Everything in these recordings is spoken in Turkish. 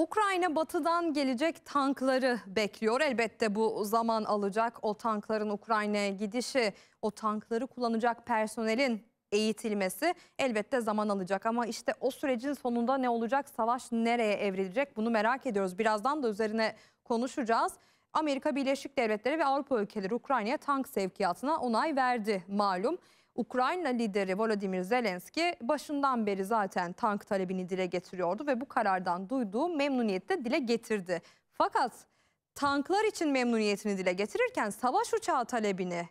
Ukrayna batıdan gelecek tankları bekliyor. Elbette bu zaman alacak. O tankların Ukrayna'ya gidişi, o tankları kullanacak personelin eğitilmesi elbette zaman alacak. Ama işte o sürecin sonunda ne olacak, savaş nereye evrilecek bunu merak ediyoruz. Birazdan da üzerine konuşacağız. Amerika Birleşik Devletleri ve Avrupa ülkeleri Ukrayna'ya tank sevkiyatına onay verdi malum. Ukrayna lideri Volodymyr Zelenski başından beri zaten tank talebini dile getiriyordu ve bu karardan duyduğu memnuniyette dile getirdi. Fakat tanklar için memnuniyetini dile getirirken savaş uçağı talebini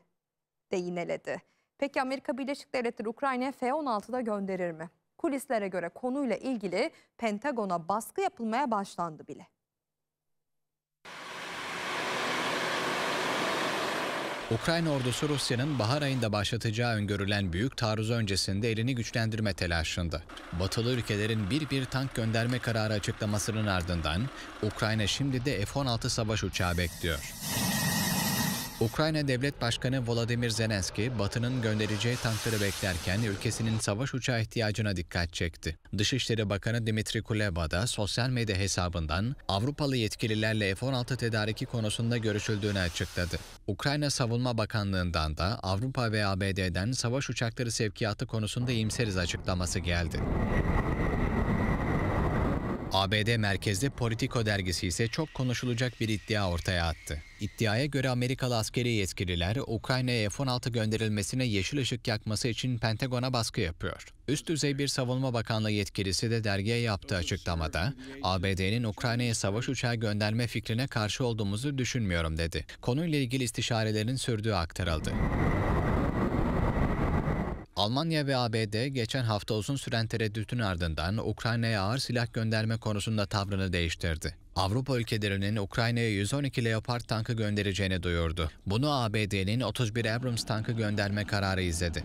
de yineledi. Peki Amerika Birleşik Devletleri Ukrayna'ya F-16'da gönderir mi? Kulislere göre konuyla ilgili Pentagon'a baskı yapılmaya başlandı bile. Ukrayna ordusu Rusya'nın bahar ayında başlatacağı öngörülen büyük taarruz öncesinde elini güçlendirme telaşında. Batılı ülkelerin bir bir tank gönderme kararı açıklamasının ardından Ukrayna şimdi de F-16 savaş uçağı bekliyor. Ukrayna Devlet Başkanı Volodymyr Zelenski, Batı'nın göndereceği tankları beklerken ülkesinin savaş uçağı ihtiyacına dikkat çekti. Dışişleri Bakanı Dimitri Kuleba da sosyal medya hesabından Avrupalı yetkililerle F-16 tedariki konusunda görüşüldüğünü açıkladı. Ukrayna Savunma Bakanlığı'ndan da Avrupa ve ABD'den savaş uçakları sevkiyatı konusunda imseriz açıklaması geldi. ABD merkezli Politico dergisi ise çok konuşulacak bir iddia ortaya attı. İddiaya göre Amerikalı askeri yetkililer Ukrayna'ya F-16 gönderilmesine yeşil ışık yakması için Pentagon'a baskı yapıyor. Üst düzey bir savunma bakanlığı yetkilisi de dergiye yaptığı açıklamada ABD'nin Ukrayna'ya savaş uçağı gönderme fikrine karşı olduğumuzu düşünmüyorum dedi. Konuyla ilgili istişarelerin sürdüğü aktarıldı. Almanya ve ABD geçen hafta uzun süren tereddütün ardından Ukrayna'ya ağır silah gönderme konusunda tavrını değiştirdi. Avrupa ülkelerinin Ukrayna'ya 112 Leopard tankı göndereceğini duyurdu. Bunu ABD'nin 31 Abrams tankı gönderme kararı izledi.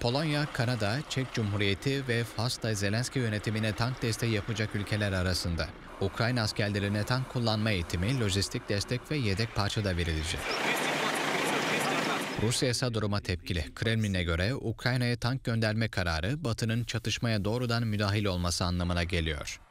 Polonya, Kanada, Çek Cumhuriyeti ve Fas'ta Zelenski yönetimine tank desteği yapacak ülkeler arasında. Ukrayna askerlerine tank kullanma eğitimi, lojistik destek ve yedek parça da verilecek. Rusya ise duruma tepkili. Kremlin'e göre Ukrayna'ya tank gönderme kararı Batı'nın çatışmaya doğrudan müdahil olması anlamına geliyor.